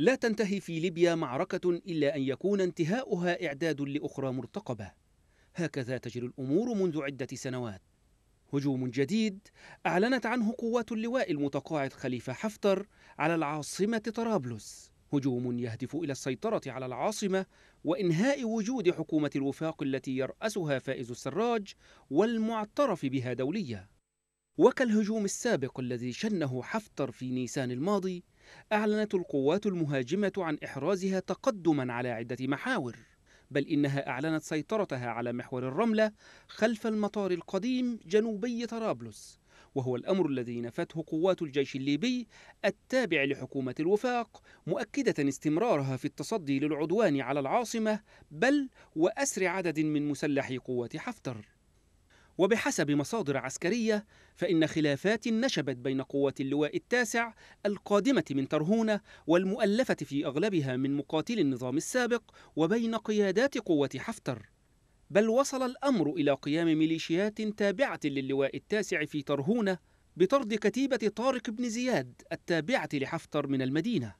لا تنتهي في ليبيا معركة إلا أن يكون انتهاؤها إعداد لأخرى مرتقبة هكذا تجري الأمور منذ عدة سنوات هجوم جديد أعلنت عنه قوات اللواء المتقاعد خليفة حفتر على العاصمة طرابلس هجوم يهدف إلى السيطرة على العاصمة وإنهاء وجود حكومة الوفاق التي يرأسها فائز السراج والمعترف بها دوليا وكالهجوم السابق الذي شنه حفتر في نيسان الماضي أعلنت القوات المهاجمة عن إحرازها تقدما على عدة محاور بل إنها أعلنت سيطرتها على محور الرملة خلف المطار القديم جنوبي طرابلس وهو الأمر الذي نفته قوات الجيش الليبي التابع لحكومة الوفاق مؤكدة استمرارها في التصدي للعدوان على العاصمة بل وأسر عدد من مسلحي قوات حفتر وبحسب مصادر عسكرية فإن خلافات نشبت بين قوات اللواء التاسع القادمة من ترهونة والمؤلفة في أغلبها من مقاتلي النظام السابق وبين قيادات قوة حفتر بل وصل الأمر إلى قيام ميليشيات تابعة للواء التاسع في ترهونة بطرد كتيبة طارق بن زياد التابعة لحفتر من المدينة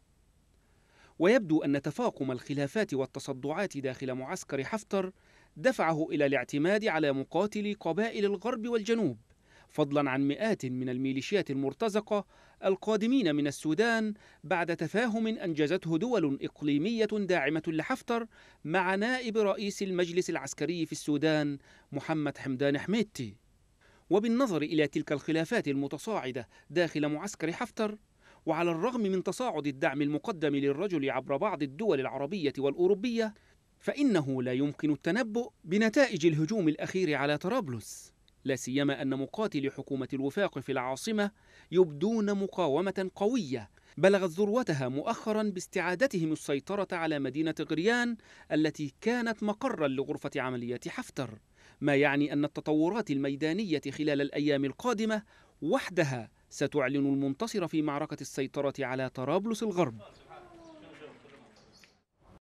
ويبدو أن تفاقم الخلافات والتصدعات داخل معسكر حفتر دفعه إلى الاعتماد على مقاتلي قبائل الغرب والجنوب فضلا عن مئات من الميليشيات المرتزقة القادمين من السودان بعد تفاهم أنجزته دول إقليمية داعمة لحفتر مع نائب رئيس المجلس العسكري في السودان محمد حمدان حميدتي وبالنظر إلى تلك الخلافات المتصاعدة داخل معسكر حفتر وعلى الرغم من تصاعد الدعم المقدم للرجل عبر بعض الدول العربية والأوروبية فإنه لا يمكن التنبؤ بنتائج الهجوم الأخير على طرابلس لا سيما أن مقاتلي حكومة الوفاق في العاصمة يبدون مقاومة قوية بلغت ذروتها مؤخرا باستعادتهم السيطرة على مدينة غريان التي كانت مقرا لغرفة عمليات حفتر ما يعني أن التطورات الميدانية خلال الأيام القادمة وحدها ستعلن المنتصر في معركة السيطرة على طرابلس الغرب